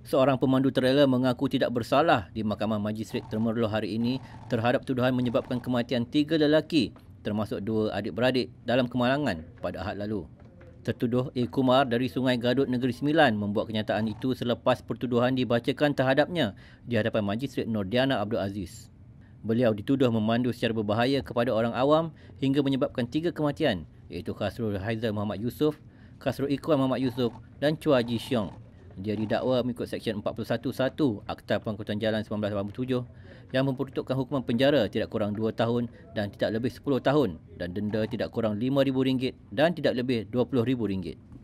Seorang pemandu trailer mengaku tidak bersalah di Mahkamah Majistret Termerloh hari ini terhadap tuduhan menyebabkan kematian tiga lelaki termasuk dua adik-beradik dalam kemalangan pada Ahad lalu. Tertuduh E. Kumar dari Sungai Gadut Negeri Sembilan membuat kenyataan itu selepas pertuduhan dibacakan terhadapnya di hadapan Majistret Nordiana Abdul Aziz. Beliau dituduh memandu secara berbahaya kepada orang awam hingga menyebabkan tiga kematian iaitu Khasrul Haizal Muhammad Yusof, Khasrul Iqbal Muhammad Yusof dan Chua Ji Xiong dia didakwa mengikut Seksyen 41.1 Akta Pengangkutan Jalan 1987 yang memperuntukkan hukuman penjara tidak kurang 2 tahun dan tidak lebih 10 tahun dan denda tidak kurang RM5,000 dan tidak lebih RM20,000.